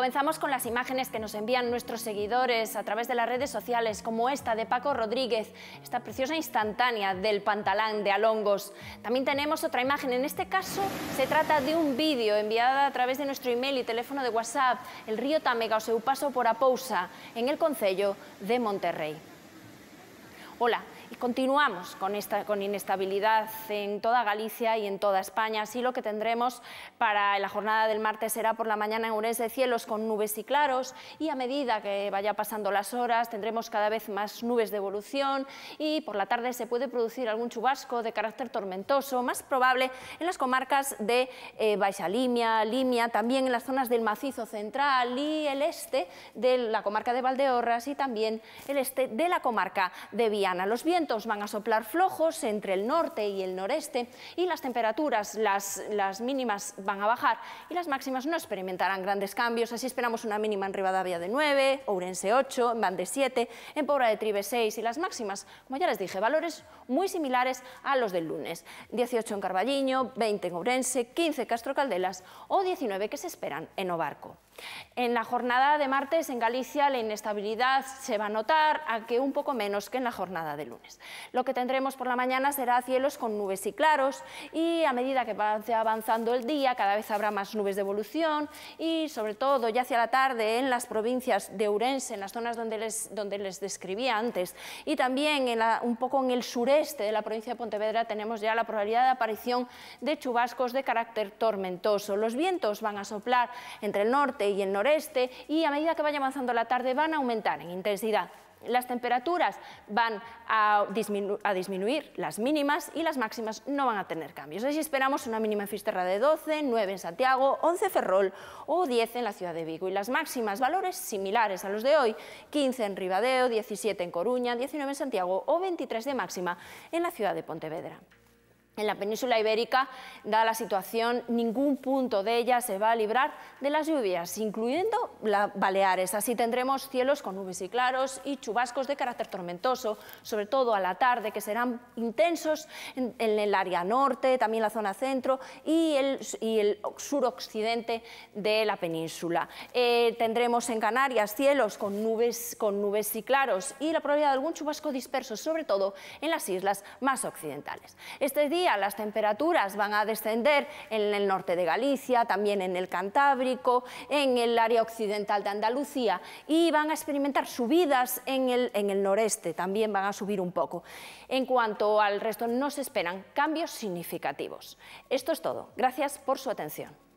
Comenzamos con las imágenes que nos envían nuestros seguidores a través de las redes sociales, como esta de Paco Rodríguez, esta preciosa instantánea del pantalán de Alongos. También tenemos otra imagen, en este caso se trata de un vídeo enviado a través de nuestro email y teléfono de WhatsApp, el río Tamega o seu paso por Apousa, en el Concello de Monterrey. Hola, Y continuamos con, esta, con inestabilidad en toda Galicia y en toda España. Así lo que tendremos para la jornada del martes será por la mañana en de cielos con nubes y claros y a medida que vaya pasando las horas tendremos cada vez más nubes de evolución y por la tarde se puede producir algún chubasco de carácter tormentoso, más probable en las comarcas de eh, Baixa Limia, Limia, también en las zonas del macizo central y el este de la comarca de Valdeorras y también el este de la comarca de Vía los vientos van a soplar flojos entre el norte y el noreste y las temperaturas, las, las mínimas van a bajar y las máximas no experimentarán grandes cambios. Así esperamos una mínima en Rivadavia de 9, Ourense 8, en Van de 7, en Pobra de Tribe 6 y las máximas, como ya les dije, valores muy similares a los del lunes. 18 en Carballiño, 20 en Ourense, 15 en Castro Caldelas o 19 que se esperan en Obarco. En la jornada de martes en Galicia la inestabilidad se va a notar, aunque un poco menos que en la jornada de lunes. Lo que tendremos por la mañana será cielos con nubes y claros y a medida que vaya avanzando el día cada vez habrá más nubes de evolución y sobre todo ya hacia la tarde en las provincias de Urense, en las zonas donde les, donde les describía antes y también un poco en el sureste de la provincia de Pontevedra tenemos ya la probabilidad de aparición de chubascos de carácter tormentoso. Los vientos van a soplar entre el norte y el noreste y a medida que vaya avanzando la tarde van a aumentar en intensidad. Las temperaturas van a, disminuir las mínimas y las máximas no van a tener cambios. Así esperamos una mínima en Fisterra de 12, 9 en Santiago, 11 en Ferrol o 10 en la ciudad de Vigo. Y las máximas, valores similares a los de hoy, 15 en Ribadeo, 17 en Coruña, 19 en Santiago o 23 de máxima en la ciudad de Pontevedra. En la península ibérica, dada la situación, ningún punto de ella se va a librar de las lluvias, incluyendo las Baleares. Así tendremos cielos con nubes y claros y chubascos de carácter tormentoso, sobre todo a la tarde, que serán intensos en, el área norte, también la zona centro y el, y el suroccidente de la península. Eh, tendremos en Canarias cielos con nubes, con nubes y claros y la probabilidad de algún chubasco disperso, sobre todo en las islas más occidentales. Este las temperaturas van a descender en el norte de Galicia, también en el Cantábrico, en el área occidental de Andalucía y van a experimentar subidas en el, en el noreste, también van a subir un poco. En cuanto al resto, no se esperan cambios significativos. Esto es todo. Gracias por su atención.